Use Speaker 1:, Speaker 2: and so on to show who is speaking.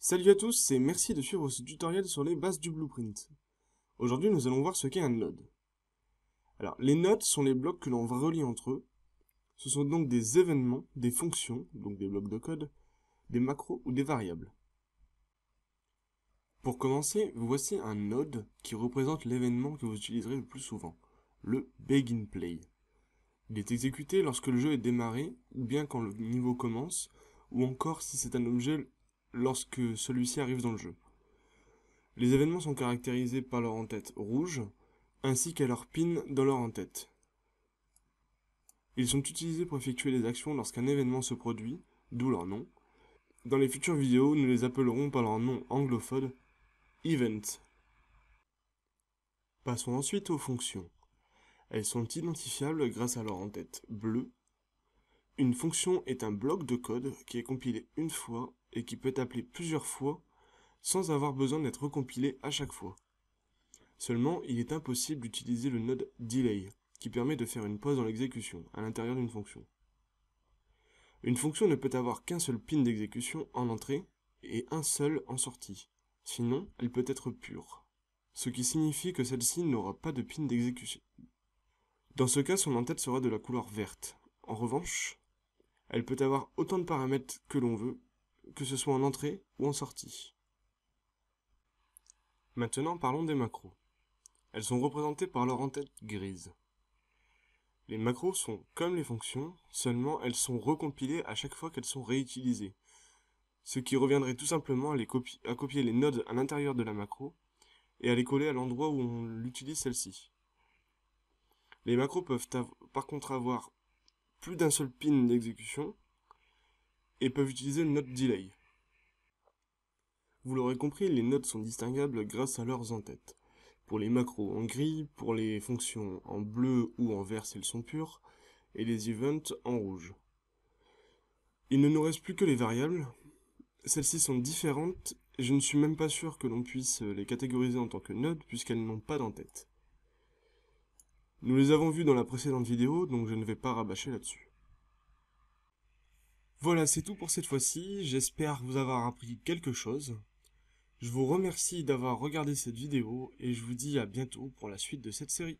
Speaker 1: Salut à tous et merci de suivre ce tutoriel sur les bases du blueprint. Aujourd'hui nous allons voir ce qu'est un node. Alors les nodes sont les blocs que l'on va relier entre eux. Ce sont donc des événements, des fonctions, donc des blocs de code, des macros ou des variables. Pour commencer, voici un node qui représente l'événement que vous utiliserez le plus souvent, le begin play. Il est exécuté lorsque le jeu est démarré, ou bien quand le niveau commence, ou encore si c'est un objet lorsque celui-ci arrive dans le jeu. Les événements sont caractérisés par leur en-tête rouge, ainsi qu'à leur pin dans leur en-tête. Ils sont utilisés pour effectuer des actions lorsqu'un événement se produit, d'où leur nom. Dans les futures vidéos, nous les appellerons par leur nom anglophone « event ». Passons ensuite aux fonctions. Elles sont identifiables grâce à leur en-tête bleue. Une fonction est un bloc de code qui est compilé une fois et qui peut être appelé plusieurs fois sans avoir besoin d'être recompilé à chaque fois. Seulement, il est impossible d'utiliser le node delay, qui permet de faire une pause dans l'exécution, à l'intérieur d'une fonction. Une fonction ne peut avoir qu'un seul pin d'exécution en entrée et un seul en sortie, sinon elle peut être pure, ce qui signifie que celle-ci n'aura pas de pin d'exécution. Dans ce cas, son entête sera de la couleur verte. En revanche, elle peut avoir autant de paramètres que l'on veut, que ce soit en entrée ou en sortie. Maintenant, parlons des macros. Elles sont représentées par leur entête grise. Les macros sont comme les fonctions, seulement elles sont recompilées à chaque fois qu'elles sont réutilisées, ce qui reviendrait tout simplement à, à copier les nodes à l'intérieur de la macro et à les coller à l'endroit où on l'utilise celle-ci. Les macros peuvent par contre avoir plus d'un seul pin d'exécution et peuvent utiliser le note delay. Vous l'aurez compris, les notes sont distinguables grâce à leurs entêtes. Pour les macros en gris, pour les fonctions en bleu ou en vert si elles sont pures, et les events en rouge. Il ne nous reste plus que les variables. Celles-ci sont différentes, et je ne suis même pas sûr que l'on puisse les catégoriser en tant que notes puisqu'elles n'ont pas d'entête. Nous les avons vus dans la précédente vidéo, donc je ne vais pas rabâcher là-dessus. Voilà, c'est tout pour cette fois-ci, j'espère vous avoir appris quelque chose. Je vous remercie d'avoir regardé cette vidéo, et je vous dis à bientôt pour la suite de cette série.